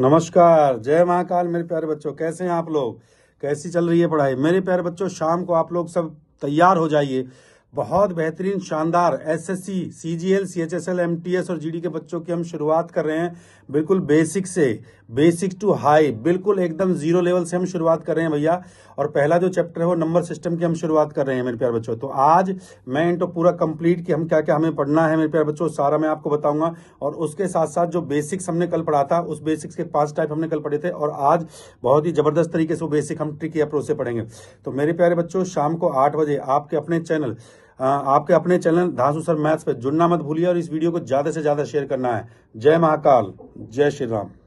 नमस्कार जय महाकाल मेरे प्यारे बच्चों कैसे हैं आप लोग कैसी चल रही है पढ़ाई मेरे प्यारे बच्चों शाम को आप लोग सब तैयार हो जाइए बहुत बेहतरीन शानदार एसएससी, सीजीएल, सीएचएसएल, एमटीएस और जीडी के बच्चों की हम शुरुआत कर रहे हैं बिल्कुल बेसिक से बेसिक टू हाई बिल्कुल एकदम जीरो लेवल से हम शुरुआत कर रहे हैं भैया और पहला जो चैप्टर है वो नंबर सिस्टम की हम शुरुआत कर रहे हैं मेरे प्यार बच्चों तो आज मैं इनको पूरा कंप्लीट कि हम क्या क्या हमें पढ़ना है मेरे प्यार बच्चों सारा मैं आपको बताऊंगा और उसके साथ साथ जो बेसिक्स हमने कल पढ़ा था उस बेसिक्स के पांच टाइप हमने कल पढ़े थे और आज बहुत ही जबरदस्त तरीके से वो बेसिक हम ट्रिक अप्रोच से पढ़ेंगे तो मेरे प्यारे बच्चों शाम को आठ बजे आपके अपने चैनल आपके अपने चैनल धासु सर मैथ्स पे जुड़ना मत भूलिए और इस वीडियो को ज़्यादा से ज़्यादा शेयर करना है जय महाकाल जय श्री राम